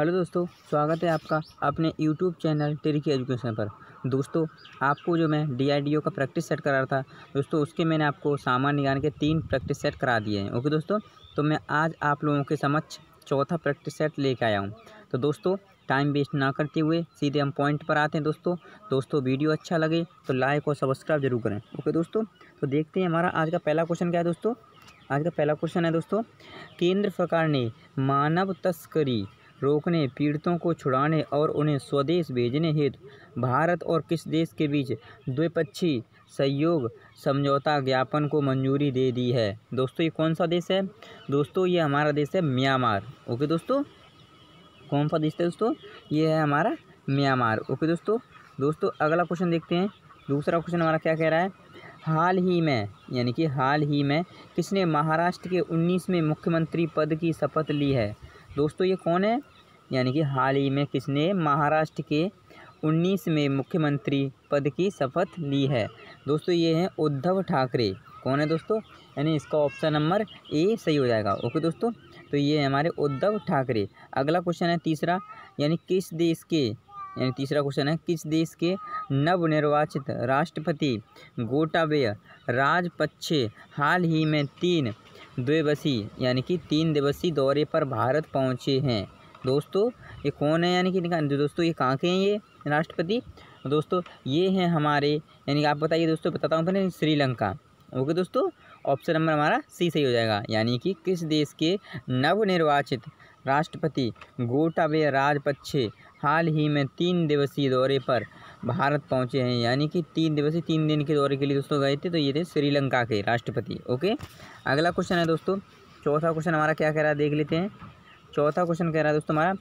hello दोस्तों स्वागत है आपका अपने यूट्यूब चैनल टेरिकी एजुकेशन पर दोस्तों आपको जो मैं डी का प्रैक्टिस सेट करा रहा था दोस्तों उसके मैंने आपको सामान निकाल के तीन प्रैक्टिस सेट करा दिए हैं ओके दोस्तों तो मैं आज आप लोगों के समक्ष चौथा प्रैक्टिस सेट लेके आया हूँ तो दोस्तों टाइम वेस्ट ना करते हुए सीधे हम पॉइंट पर आते हैं दोस्तों दोस्तों वीडियो अच्छा लगे तो लाइक और सब्सक्राइब जरूर करें ओके दोस्तों तो देखते हैं हमारा आज का पहला क्वेश्चन क्या है दोस्तों आज का पहला क्वेश्चन है दोस्तों केंद्र सरकार ने मानव तस्करी रोकने पीड़ितों को छुड़ाने और उन्हें स्वदेश भेजने हेतु भारत और किस देश के बीच द्विपक्षीय सहयोग समझौता ज्ञापन को मंजूरी दे दी है दोस्तों ये कौन सा देश है दोस्तों ये हमारा देश है म्यांमार ओके दोस्तों कौन सा देश है दोस्तों ये है हमारा म्यांमार ओके दोस्तों दोस्तों अगला क्वेश्चन देखते हैं दूसरा क्वेश्चन हमारा क्या कह रहा है हाल ही में यानी कि हाल ही में किसने महाराष्ट्र के उन्नीसवें मुख्यमंत्री पद की शपथ ली है दोस्तों ये कौन है यानी कि हाल ही में किसने महाराष्ट्र के उन्नीस में मुख्यमंत्री पद की शपथ ली है दोस्तों ये हैं उद्धव ठाकरे कौन है दोस्तों यानी इसका ऑप्शन नंबर ए सही हो जाएगा ओके दोस्तों तो ये हमारे उद्धव ठाकरे अगला क्वेश्चन है तीसरा यानी किस देश के यानी तीसरा क्वेश्चन है किस देश के नवनिर्वाचित राष्ट्रपति गोटाबेय राजपक्षे हाल ही में तीन दिवसीय यानी कि तीन दिवसीय दौरे पर भारत पहुंचे हैं दोस्तों ये कौन है यानी कि दोस्तों ये कहाँ के हैं ये राष्ट्रपति दोस्तों ये हैं हमारे यानी कि आप बताइए दोस्तों बताता हूँ पहले श्रीलंका ओके दोस्तों ऑप्शन नंबर हमारा सी सही हो जाएगा यानी कि किस देश के नवनिर्वाचित राष्ट्रपति गोटाबे राजपक्षे हाल ही में तीन दिवसीय दौरे पर भारत पहुंचे हैं यानी कि तीन दिवसीय तीन दिन के दौरे के लिए दोस्तों गए थे तो ये थे श्रीलंका के राष्ट्रपति ओके अगला क्वेश्चन है दोस्तों चौथा क्वेश्चन हमारा क्या कह रहा है देख लेते हैं चौथा क्वेश्चन कह रहा है दोस्तों हमारा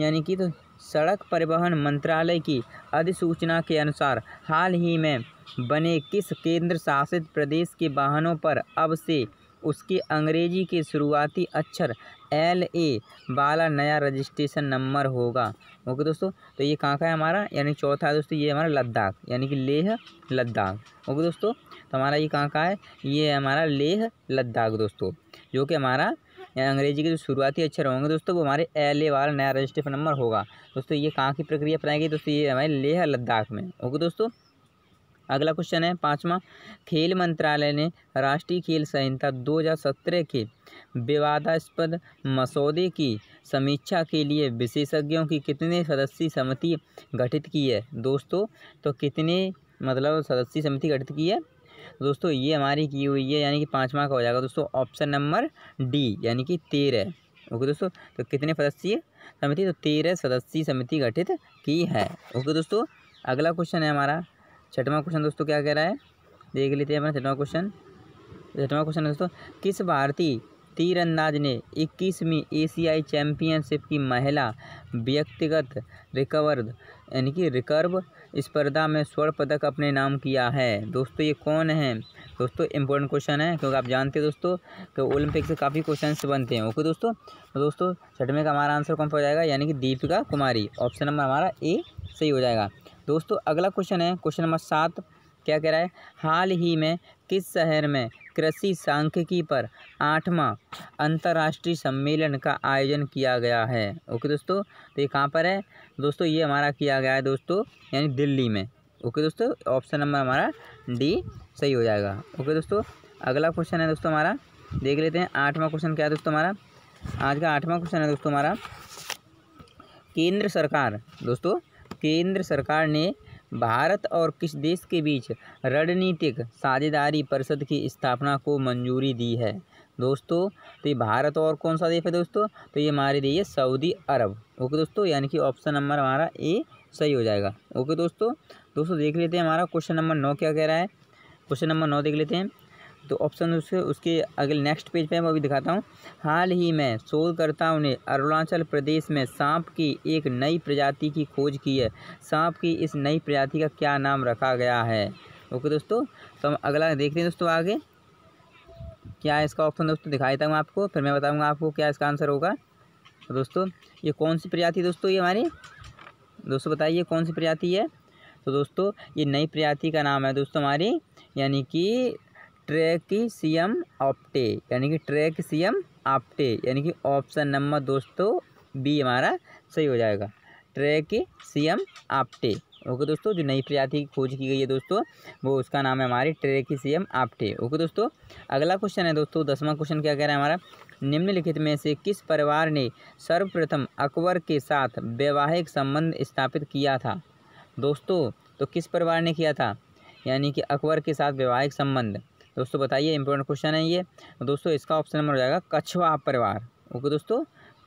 यानी कि तो सड़क परिवहन मंत्रालय की अधिसूचना के अनुसार हाल ही में बने किस केंद्र शासित प्रदेश के वाहनों पर अब से उसके अंग्रेजी के शुरुआती अक्षर एल ए वाला नया रजिस्ट्रेशन नंबर होगा ओके दोस्तों तो ये कहाँ का है हमारा यानी चौथा दोस्तों ये हमारा लद्दाख यानी कि लेह लद्दाख ओके दोस्तों तो हमारा ये कहाँ का है ये हमारा लेह लद्दाख दोस्तों जो कि हमारा अंग्रेजी के जो शुरुआती अक्षर होंगे दोस्तों वो हमारे एल ए वाला नया रजिस्ट्रेशन नंबर होगा दोस्तों ये कहाँ की प्रक्रिया अपनाएगी दोस्तों ये हमारे लेह लद्दाख में ओके दोस्तों अगला क्वेश्चन है पाँचवा खेल मंत्रालय ने राष्ट्रीय खेल संहिता 2017 के विवादास्पद मसौदे की समीक्षा के लिए विशेषज्ञों की कितने सदस्यीय समिति गठित की है दोस्तों तो कितने मतलब सदस्यीय समिति गठित की है दोस्तों ये हमारी की हुई है यानी कि पाँच मार्क हो जाएगा दोस्तों ऑप्शन नंबर डी यानी कि तेरह ओके दोस्तों तो कितने सदस्यीय समिति तो तेरह सदस्यीय समिति गठित की है ओके दोस्तों अगला क्वेश्चन है हमारा छठवा क्वेश्चन दोस्तों क्या कह रहा है देख लेते हैं अपना छठवा क्वेश्चन छठवा क्वेश्चन है दोस्तों किस भारतीय तीरंदाज ने इक्कीसवीं एशियाई चैंपियनशिप की महिला व्यक्तिगत रिकवर्ड यानी कि रिकर्व स्पर्धा में स्वर्ण पदक अपने नाम किया है दोस्तों ये कौन है दोस्तों इम्पोर्टेंट क्वेश्चन है क्योंकि आप जानते हैं दोस्तों कि ओलंपिक से काफ़ी क्वेश्चन बनते हैं ओके दोस्तों तो दोस्तों छठवें का हमारा आंसर कौन हो जाएगा यानी कि दीपिका कुमारी ऑप्शन नंबर हमारा ए सही हो जाएगा दोस्तों अगला क्वेश्चन है क्वेश्चन नंबर सात क्या कह रहा है हाल ही में किस शहर में कृषि सांख्यिकी पर आठवां अंतर्राष्ट्रीय सम्मेलन का आयोजन किया गया है ओके दोस्तों तो ये कहाँ पर है दोस्तों ये हमारा किया गया है दोस्तों यानी दिल्ली में ओके दोस्तों ऑप्शन नंबर हमारा डी सही हो जाएगा ओके दोस्तों अगला क्वेश्चन है दोस्तों हमारा देख लेते हैं आठवां क्वेश्चन क्या है दोस्तों हमारा आज का आठवां क्वेश्चन है दोस्तों हमारा केंद्र सरकार दोस्तों केंद्र सरकार ने भारत और किस देश के बीच रणनीतिक साझेदारी परिषद की स्थापना को मंजूरी दी है दोस्तों तो ये भारत और कौन सा देश है दोस्तों तो ये हमारे दिए सऊदी अरब ओके दोस्तों यानी कि ऑप्शन नंबर हमारा ए सही हो जाएगा ओके दोस्तों दोस्तों देख लेते हैं हमारा क्वेश्चन नंबर नौ क्या कह रहा है क्वेश्चन नंबर नौ देख लेते हैं तो ऑप्शन उसके उसके अगले नेक्स्ट पेज पे मैं अभी दिखाता हूँ हाल ही में शोधकर्ताओं ने अरुणाचल प्रदेश में सांप की एक नई प्रजाति की खोज की है सांप की इस नई प्रजाति का क्या नाम रखा गया है ओके दोस्तों तो हम अगला देखते हैं दोस्तों आगे क्या है इसका ऑप्शन दोस्तों दिखा देता हूँ आपको फिर मैं बताऊँगा आपको क्या इसका आंसर होगा तो दोस्तों ये कौन सी प्रजाति दोस्तों ये हमारी दोस्तों बताइए कौन सी प्रजाति है तो दोस्तों ये नई प्रजाति का नाम है दोस्तों हमारी यानी कि ट्रेकिसियम ऑप्टे यानी कि ट्रेकिसियम ऑप्टे यानी कि ऑप्शन नंबर दोस्तों बी हमारा सही हो जाएगा ट्रेकिसियम ऑप्टे ओके दोस्तों जो नई प्रजाति की खोज की गई है दोस्तों वो उसका नाम है हमारी ट्रेकिसियम आप्टे ओके दोस्तों अगला क्वेश्चन है दोस्तों दसवां क्वेश्चन क्या कह रहा है हमारा निम्नलिखित में से किस परिवार ने सर्वप्रथम अकबर के साथ वैवाहिक संबंध स्थापित किया था दोस्तों तो किस परिवार ने किया था यानी कि अकबर के साथ वैवाहिक संबंध दोस्तों बताइए इंपॉर्टेंट क्वेश्चन है ये तो दोस्तों इसका ऑप्शन नंबर हो जाएगा कछवा परिवार ओके दोस्तों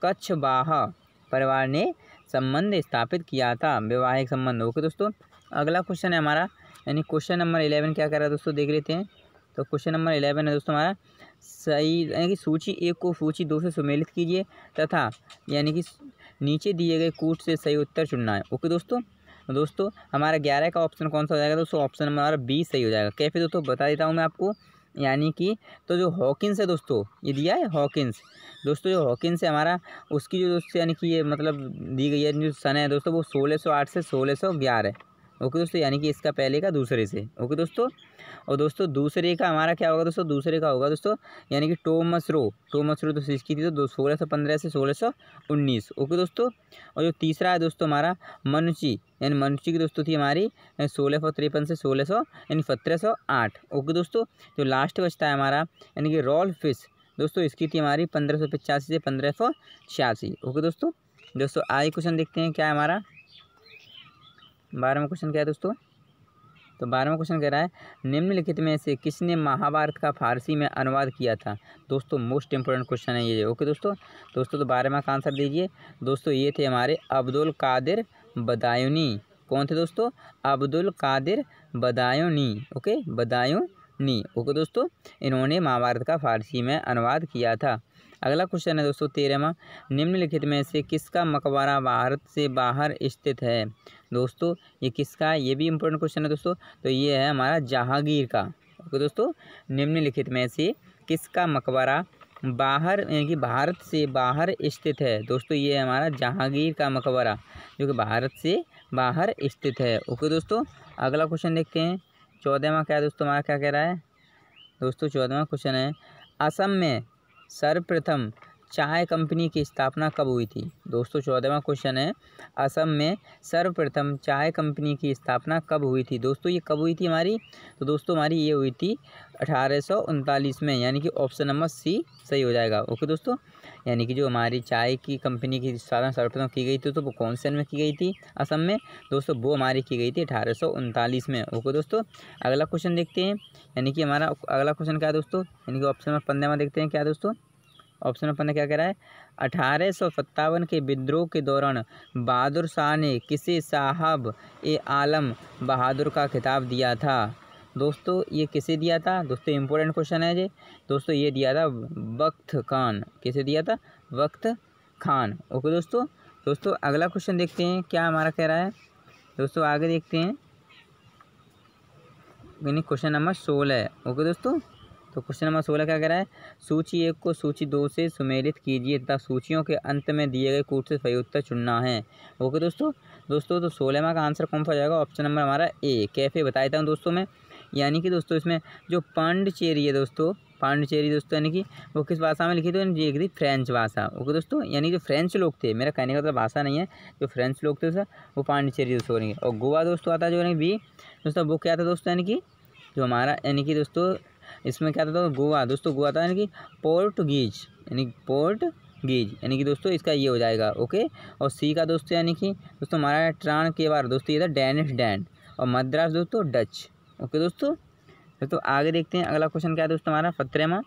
कच्छवाह परिवार ने संबंध स्थापित किया था वैवाहिक संबंध ओके दोस्तों अगला क्वेश्चन है हमारा यानी क्वेश्चन नंबर इलेवन क्या कर रहा है दोस्तों देख लेते हैं तो क्वेश्चन नंबर इलेवन है दोस्तों हमारा सही यानी कि सूची एक को सूची दो से सुमेलित कीजिए तथा यानी कि नीचे दिए गए कूट से सही उत्तर चुनना है ओके दोस्तों दोस्तों हमारा ग्यारह का ऑप्शन कौन सा हो जाएगा दोस्तों ऑप्शन हमारा बी सही हो जाएगा कैफे दोस्तों बता देता हूँ मैं आपको यानी कि तो जो हॉकिंस है दोस्तों ये दिया है हॉकिंस दोस्तों जो हॉकिंस है हमारा उसकी जो दोस्तों यानी कि ये मतलब दी गई है जो सन है दोस्तों वो सोलह सौ आठ से सोलह सौ ग्यारह ओके दोस्तों यानी कि इसका पहले का दूसरे से ओके दोस्तों और दोस्तों दूसरे का हमारा क्या होगा दोस्तों दूसरे का होगा दोस्तों यानी कि टोमस रो टोमस रो दोस्तों इसकी थी तो दो सोलह सौ पंद्रह से सोलह सौ उन्नीस ओके दोस्तों और जो तीसरा है दोस्तों हमारा मनुची यानी मनुची की दोस्तों थी हमारी सोलह सौ तिरपन से सोलह सौ यानी सत्रह सौ आठ ओके दोस्तों जो लास्ट बचता है हमारा यानी कि रॉल फिश दोस्तों इसकी थी हमारी पंद्रह सौ पचासी से पंद्रह सौ छियासी ओके दोस्तों दोस्तों आई क्वेश्चन देखते हैं क्या है हमारा बारहवा क्वेश्चन क्या है दोस्तों तो बारहवा क्वेश्चन कह रहा है निम्नलिखित में से किसने महाभारत का फारसी में अनुवाद किया था दोस्तों मोस्ट इंपॉर्टेंट क्वेश्चन है ये ओके दोस्तों दोस्तों तो बारहवा का आंसर दीजिए दोस्तों ये थे हमारे अब्दुल कादिर बदायूनी कौन थे दोस्तों अब्दुल कादिर बदायूनी ओके बदायूनी ओके दोस्तों इन्होंने महाभारत का फारसी में अनुवाद किया था अगला क्वेश्चन है दोस्तों तेरहवा निम्नलिखित में से किसका मकबरा भारत से बाहर स्थित है दोस्तों ये किसका है ये भी इम्पोर्टेंट क्वेश्चन है दोस्तों तो ये है हमारा जहांगीर का ओके दोस्तों निम्नलिखित में से किसका मकबरा बाहर यानी कि भारत से बाहर स्थित है दोस्तों ये है हमारा जहांगीर का मकबरा जो कि भारत से बाहर स्थित है ओके दोस्तों अगला क्वेश्चन देखते हैं चौदहवा क्या है दोस्तों हमारा क्या कह रहा है दोस्तों चौदहवा क्वेश्चन है असम में सर्वप्रथम चाय कंपनी की स्थापना कब हुई थी दोस्तों चौदहवा क्वेश्चन है असम में सर्वप्रथम चाय कंपनी की स्थापना कब हुई थी दोस्तों ये कब हुई थी हमारी तो दोस्तों हमारी ये हुई थी अठारह में यानी कि ऑप्शन नंबर सी सही हो जाएगा ओके दोस्तों यानी कि जो हमारी चाय की कंपनी की स्थापना सर्वप्रथम की गई थी तो वो कौन से में की गई थी असम में दोस्तों वो हमारी की गई थी अठारह में ओके दोस्तों अगला क्वेश्चन देखते हैं यानी कि हमारा अगला क्वेश्चन क्या है दोस्तों यानी कि ऑप्शन नंबर पंद्रह में देखते हैं क्या दोस्तों ऑप्शन नंबर पंद्रह क्या कह रहा है अठारह सौ सत्तावन के विद्रोह के दौरान बहादुर शाह ने किसे साहब ए आलम बहादुर का खिताब दिया था दोस्तों ये किसे दिया था दोस्तों इम्पोर्टेंट क्वेश्चन है ये दोस्तों ये दिया था वक्त खान किसे दिया था वक्त खान ओके दोस्तों दोस्तों अगला क्वेश्चन देखते हैं क्या हमारा कह रहा है दोस्तों आगे देखते हैं यानी क्वेश्चन नंबर सोलह ओके दोस्तों तो क्वेश्चन नंबर सोलह क्या कह रहा है सूची एक को सूची दो से सुमेलित कीजिए तथा सूचियों के अंत में दिए गए कूट से सही उत्तर चुनना है ओके दोस्तों दोस्तों तो सोलहवा का आंसर कौन सा हो जाएगा ऑप्शन नंबर हमारा ए कैफे बताया था दोस्तों मैं यानी कि दोस्तों इसमें जो पांडचेरी है दोस्तों पांडचेरी दोस्तों यानी कि वो किस भाषा में लिखी थी एक थी फ्रेंच भाषा ओके दोस्तों यानी जो फ्रेंच लोग थे मेरा कहने का मतलब भाषा नहीं है जो फ्रेंच लोग थे सर वो पांडचेरी दोस्तों बनेंगे और गोवा दोस्तों आता जो है बी दोस्तों वो क्या था दोस्तों यानी कि जो हमारा यानी कि दोस्तों इसमें क्या था गोवा दोस्तों गोवा था यानी कि पोर्टुगीज यानी पोर्ट गीज यानी कि दोस्तों इसका ये हो जाएगा ओके और सी का दोस्तों यानी कि दोस्तों हमारा ट्रान के बार दोस्तों ये था डैनिश डैंड और मद्रास दोस्तों डच ओके दोस्तों तो आगे देखते हैं अगला क्वेश्चन क्या है दोस्तों हमारा सत्रहवा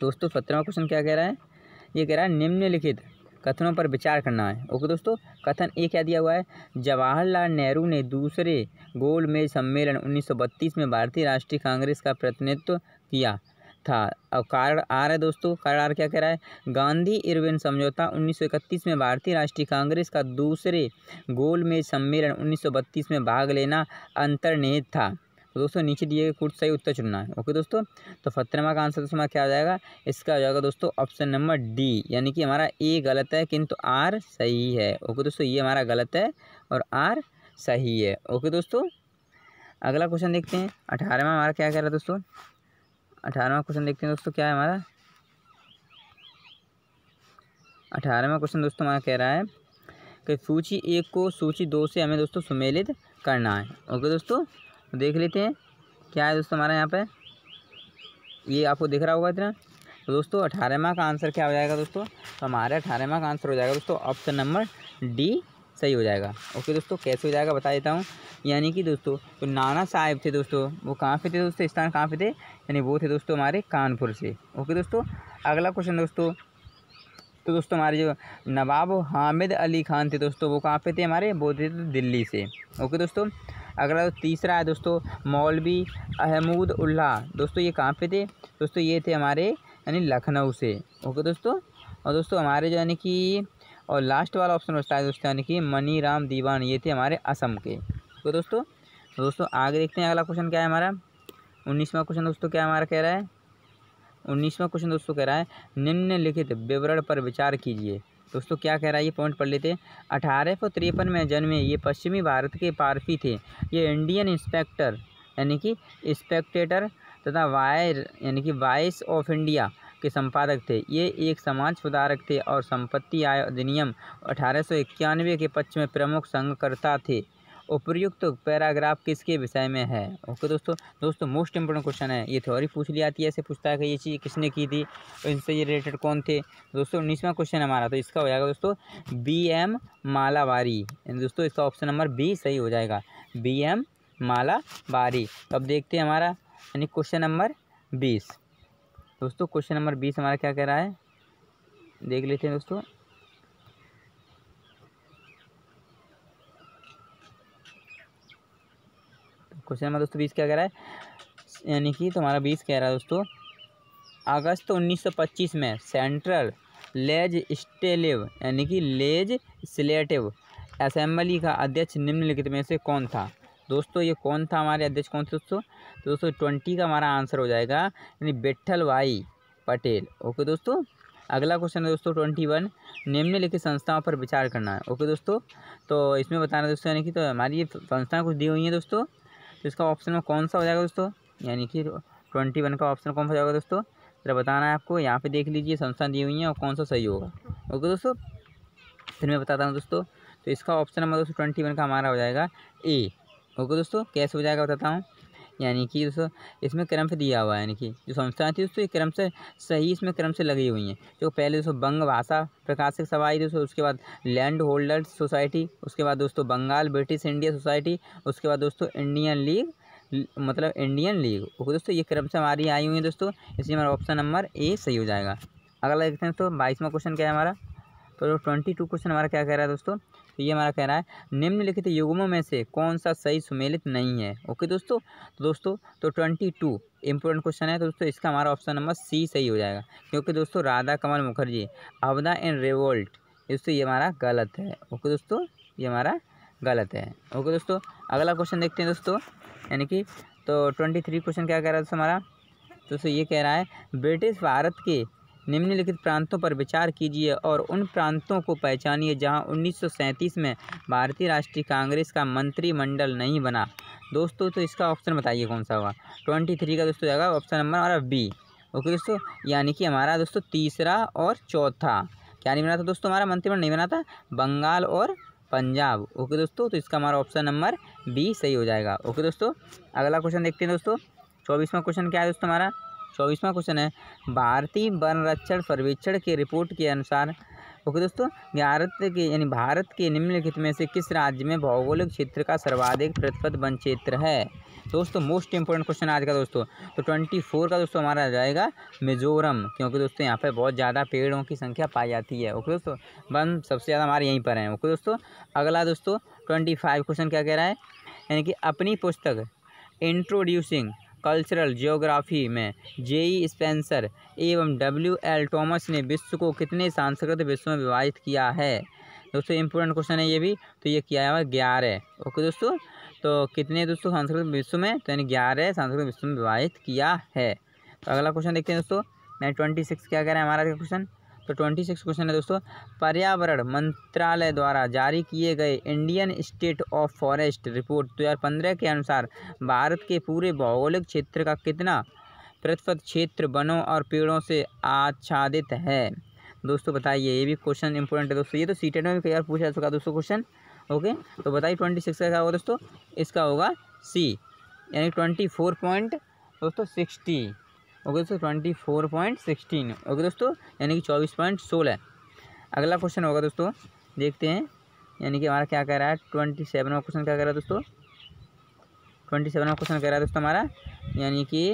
दोस्तों सत्रहवा क्वेश्चन क्या कह रहा है ये कह रहा है निम्नलिखित कथनों पर विचार करना है ओके दोस्तों कथन ए क्या दिया हुआ है जवाहरलाल नेहरू ने दूसरे गोलमेज सम्मेलन 1932 में भारतीय राष्ट्रीय कांग्रेस का प्रतिनिधित्व किया था और कारण आर है दोस्तों कारण आर क्या कह रहा है गांधी इरविन समझौता 1931 में भारतीय राष्ट्रीय कांग्रेस का दूसरे गोल में सम्मेलन उन्नीस में भाग लेना अंतर्निहित था तो दोस्तों नीचे दिए गए कुछ सही उत्तर चुनना है ओके दोस्तों तो फतरमा का आंसर दोस्तों हमारा क्या आ जाएगा इसका हो जाएगा दोस्तों ऑप्शन नंबर डी यानी कि हमारा ए गलत है किंतु आर सही है ओके दोस्तों ये हमारा गलत है और आर सही है ओके दोस्तों अगला क्वेश्चन देखते हैं अठारहवा हमारा क्या कह रहा है दोस्तों अठारहवा क्वेश्चन देखते हैं दोस्तों क्या है हमारा अठारहवा क्वेश्चन दोस्तों हमारा कह रहा है कि सूची एक को सूची दो से हमें दोस्तों सुमेलित करना है ओके दोस्तों तो देख लेते हैं क्या है दोस्तों हमारा यहाँ पर ये आपको दिख रहा होगा इतना तो दोस्तों अठारहवा का आंसर क्या हो जाएगा दोस्तों तो हमारे अठारहवा का आंसर हो जाएगा दोस्तों ऑप्शन नंबर डी सही हो जाएगा ओके दोस्तों कैसे हो जाएगा बता देता हूँ यानी कि दोस्तों तो नाना साहब थे दोस्तों वो कहाँ पे थे दोस्तों स्थान कहाँ पे थे यानी वो थे दोस्तों हमारे कानपुर से ओके दोस्तों अगला क्वेश्चन दोस्तों तो दोस्तों हमारे जो नवाब हामिद अली खान थे दोस्तों वो कहाँ पे थे हमारे वो थे तो दिल्ली से ओके दोस्तों अगला तीसरा है दोस्तों मौलवी अहमूद उल्ला दोस्तों ये कहाँ पे थे दोस्तों ये थे हमारे यानी लखनऊ से ओके दोस्तों और दोस्तों हमारे जो यानी कि और लास्ट वाला ऑप्शन बचता है दोस्तों यानी कि मनी राम दीवान ये थे हमारे असम के तो दोस्तों तो दोस्तों आगे देखते हैं अगला क्वेश्चन क्या है हमारा उन्नीसवा क्वेश्चन दोस्तों क्या हमारा कह रहा है उन्नीसवा क्वेश्चन दोस्तों कह रहा है निम्नलिखित विवरण पर विचार कीजिए दोस्तों क्या कह रहा है ये पॉइंट पढ़ लेते अठारह सौ तिरपन में जन्मे ये पश्चिमी भारत के पारसी थे ये इंडियन इंस्पेक्टर यानी कि इंस्पेक्टेटर तथा वायर यानी कि वाइस ऑफ इंडिया के संपादक थे ये एक समाज सुधारक थे और संपत्ति आय अधिनियम अठारह के पक्ष में प्रमुख संघकर्ता थे उपयुक्त तो पैराग्राफ किसके विषय में है ओके दोस्तों दोस्तों मोस्ट इम्पोर्टेंट क्वेश्चन है ये थ्योरी पूछ ली जाती है ऐसे पूछता है कि ये चीज़ किसने की थी और इनसे ये रिलेटेड कौन थे दोस्तों उन्नीसवा क्वेश्चन हमारा तो इसका हो जाएगा दोस्तों बी एम मालावारी दोस्तों इसका ऑप्शन नंबर बी सही हो जाएगा बी एम मालावारी अब देखते हैं हमारा यानी क्वेश्चन नंबर बीस दोस्तों क्वेश्चन नंबर बीस हमारा क्या कह रहा है देख लेते हैं दोस्तों क्वेश्चन नंबर दोस्तों बीस क्या कह रहा है यानी कि तुम्हारा बीस कह रहा है दोस्तों अगस्त 1925 में सेंट्रल लेज स्टेलिव यानी कि लेज स्लेटिव असेंबली का अध्यक्ष निम्नलिखित में से कौन था दोस्तों ये कौन था हमारे अध्यक्ष कौन थे दोस्तों तो दोस्तों ट्वेंटी का हमारा आंसर हो जाएगा यानी बेठल भाई पटेल ओके दोस्तों अगला क्वेश्चन है दोस्तों ट्वेंटी वन निम्नलिखित संस्थाओं पर विचार करना है ओके दोस्तों तो इसमें बताना दोस्तों यानी कि तो हमारी ये संस्थाएं कुछ दी हुई हैं दोस्तों तो इसका ऑप्शन में कौन सा हो जाएगा दोस्तों यानी कि ट्वेंटी वन का ऑप्शन कौन सा हो जाएगा दोस्तों जरा बताना है आपको यहाँ पर देख लीजिए संस्थाएँ दी हुई हैं और कौन सा सही होगा ओके दोस्तों फिर मैं बताता हूँ दोस्तों तो इसका ऑप्शन नंबर दोस्तों ट्वेंटी वन का हमारा हो जाएगा ए ओके दोस्तों कैसे हो जाएगा बताता हूँ यानी कि दोस्तों इसमें क्रम से दिया हुआ है यानी कि जो संस्थाएं थी दोस्तों ये क्रम से सही इसमें क्रम से लगी हुई हैं जो तो पहले दोस्तों बंग भाषा प्रकाशक सभा आई दोस्तों उसके बाद लैंड होल्डर्स सोसाइटी उसके बाद दोस्तों बंगाल ब्रिटिश इंडिया सोसाइटी उसके बाद दोस्तों इंडियन लीग मतलब इंडियन लीग ओके दोस्तों ये क्रम से हमारी आई हुई है दोस्तों इसलिए हमारा ऑप्शन नंबर ए सही हो जाएगा अगला देखते हैं दोस्तों बाईसवा क्वेश्चन क्या है हमारा तो ट्वेंटी टू क्वेश्चन हमारा क्या कह रहा है दोस्तों तो ये हमारा कहना है निम्नलिखित युग्मों में से कौन सा सही सुमेलित नहीं है ओके दोस्तों तो दोस्तों तो ट्वेंटी टू इंपॉर्टेंट क्वेश्चन है तो दोस्तों इसका हमारा ऑप्शन नंबर सी सही हो जाएगा क्योंकि दोस्तों राधा कमल मुखर्जी अवधा इन रिवोल्ट दोस्तों ये हमारा गलत है ओके दोस्तों ये हमारा गलत है ओके दोस्तों अगला क्वेश्चन देखते हैं दोस्तों यानी कि तो ट्वेंटी थ्री क्वेश्चन क्या कह रहा है दोस्तों हमारा दोस्तों ये कह रहा है ब्रिटिश भारत के निम्नलिखित प्रांतों पर विचार कीजिए और उन प्रांतों को पहचानिए जहां उन्नीस में भारतीय राष्ट्रीय कांग्रेस का मंत्रिमंडल नहीं बना दोस्तों तो इसका ऑप्शन बताइए कौन सा होगा ट्वेंटी थ्री का दोस्तों जाएगा ऑप्शन नंबर हमारा बी ओके दोस्तों यानी कि हमारा दोस्तों तीसरा और चौथा क्या नहीं बना था दोस्तों हमारा मंत्रिमंडल नहीं बना था बंगाल और पंजाब ओके दोस्तों तो इसका हमारा ऑप्शन नंबर बी सही हो जाएगा ओके दोस्तों अगला क्वेश्चन देखते हैं दोस्तों चौबीसवा क्वेश्चन क्या है दोस्तों हमारा चौबीसवां क्वेश्चन है भारतीय वन रक्षण सर्वेक्षण की रिपोर्ट के अनुसार ओके दोस्तों भारत के यानी भारत के निम्नलिखित में से किस राज्य में भौगोलिक क्षेत्र का सर्वाधिक प्रतिपद वन क्षेत्र है दोस्तों मोस्ट इंपोर्टेंट क्वेश्चन आज का दोस्तों तो ट्वेंटी फोर का दोस्तों हमारा आ जाएगा मिजोरम क्योंकि दोस्तों यहाँ पे बहुत ज़्यादा पेड़ों की संख्या पाई जाती है ओके दोस्तों वन सबसे ज़्यादा हमारे यहीं पर हैं ओके दोस्तों अगला दोस्तों ट्वेंटी फाइव क्वेश्चन क्या कह रहा है यानी कि अपनी पुस्तक इंट्रोड्यूसिंग कल्चरल जियोग्राफी में जेई स्पेंसर एवं डब्ल्यू एल टॉमस ने विश्व को कितने सांस्कृतिक विश्व में विभाजित किया है दोस्तों इम्पोर्टेंट क्वेश्चन है ये भी तो ये किया हुआ ग्यारह ओके दोस्तों तो कितने दोस्तों सांस्कृतिक विश्व में तो यानी ग्यारह सांस्कृतिक विश्व में विभाजित किया है तो अगला क्वेश्चन देखते हैं दोस्तों मैं ट्वेंटी सिक्स क्या कह रहे हैं हमारा क्वेश्चन तो ट्वेंटी सिक्स क्वेश्चन है दोस्तों पर्यावरण मंत्रालय द्वारा जारी किए गए Indian state of forest report 2015 के अनुसार भारत के पूरे भौगोलिक क्षेत्र का कितना प्रतिशत क्षेत्र वनों और पेड़ों से आच्छादित है दोस्तों बताइए ये भी क्वेश्चन इंपॉर्टेंट है दोस्तों ये तो सी e में भी कई बार पूछा जा चुका दोस्तों क्वेश्चन ओके तो बताइए ट्वेंटी सिक्स का क्या होगा दोस्तों इसका होगा सी यानी ट्वेंटी फोर पॉइंट दोस्तों सिक्सटी ओके दोस्तों twenty four point sixteen okay दोस्तों यानी कि चौबीस पॉइंट सोलह अगला क्वेश्चन होगा दोस्तों देखते हैं यानी कि हमारा क्या कह रहा है ट्वेंटी सेवनवा क्वेश्चन क्या कह रहा है दोस्तों ट्वेंटी सेवनवा क्वेश्चन कह रहा है दोस्तों हमारा यानी कि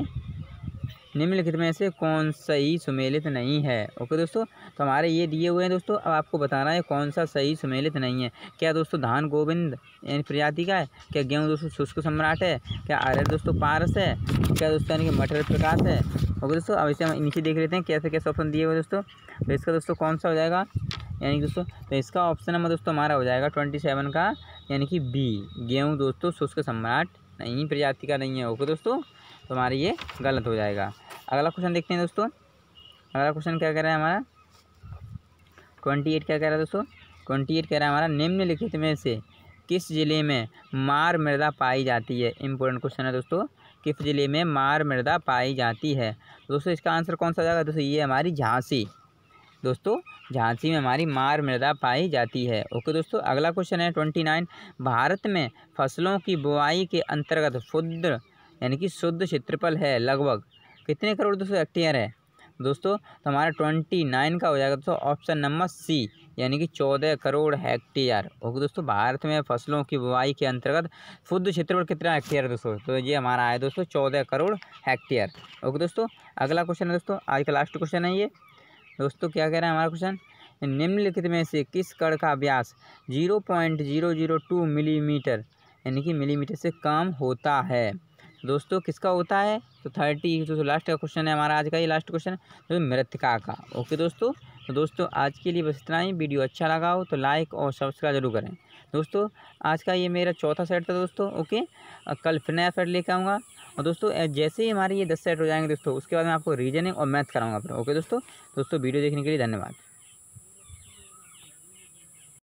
निम्नलिखित में से कौन सही सुमेलित नहीं है ओके दोस्तों तो हमारे ये दिए हुए हैं दोस्तों अब आपको बताना है कौन सा सही सुमेलित नहीं है क्या दोस्तों धान गोविंद यानी प्रजाति का है क्या गेहूँ दोस्तों शुष्क सम्राट है क्या आर्य दोस्तों पारस है क्या दोस्तों यानी कि मटर प्रकाश है ओके दोस्तों अब इसे हम नीचे देख लेते हैं कैसे कैसे ऑप्शन दिए हुए दोस्तों तो इसका दोस्तों कौन सा हो जाएगा यानी कि दोस्तों तो इसका ऑप्शन नंबर दोस्तों हमारा हो जाएगा ट्वेंटी सेवन का यानी कि बी गेहूँ दोस्तों शुष्क सम्राट नहीं प्रजाति का नहीं है ओके दोस्तों तो हमारा ये गलत हो जाएगा अगला क्वेश्चन देखते हैं दोस्तों अगला क्वेश्चन क्या कह रहा है हमारा ट्वेंटी एट क्या कह रहा है दोस्तों ट्वेंटी एट कह रहा है हमारा निम्नलिखित में से किस ज़िले में मार मृदा पाई जाती है इम्पोर्टेंट क्वेश्चन है दोस्तों किस ज़िले में मार मृदा पाई जाती है दोस्तों इसका आंसर कौन सा जाएगा दोस्तों ये हमारी झांसी दोस्तों झांसी में हमारी मार मृदा पाई जाती है ओके दोस्तों अगला क्वेश्चन है ट्वेंटी नाइन भारत में फसलों की बुआई के अंतर्गत क्षुद्र यानी कि शुद्ध क्षेत्रफल है लगभग कितने करोड़ दोस्तों हेक्टेयर है दोस्तों तो हमारा ट्वेंटी नाइन का हो जाएगा दोस्तों ऑप्शन नंबर सी यानी कि चौदह करोड़ हेक्टेयर ओके दोस्तों भारत में फसलों की बुआई के अंतर्गत शुद्ध क्षेत्रफल कितना हेक्टेयर दोस्तों तो ये हमारा आया दोस्तों चौदह करोड़ हेक्टेयर ओके दोस्तों अगला क्वेश्चन है दोस्तों आज का लास्ट क्वेश्चन है ये दोस्तों क्या कह रहे हैं हमारा क्वेश्चन निम्नलिखित में से किस कण का व्यास zero point zero zero two millimetre यानी कि मिलीमीटर से कम होता है दोस्तों किसका होता है तो थर्टी दोस्तों लास्ट का क्वेश्चन है हमारा आज का ये लास्ट क्वेश्चन तो मृतका का ओके दोस्तों तो दोस्तों आज के लिए बस इतना ही वीडियो अच्छा लगा हो तो लाइक और सब्सक्राइब जरूर करें दोस्तों आज का ये मेरा चौथा सेट था दोस्तों ओके कल फिर नया सेट लेकर आऊँगा और दोस्तों जैसे ही हमारे ये दस सेट हो जाएंगे दोस्तों उसके बाद मैं आपको रीजनिंग और मैथ कराऊँगा फिर ओके दोस्तों दोस्तों वीडियो देखने के लिए धन्यवाद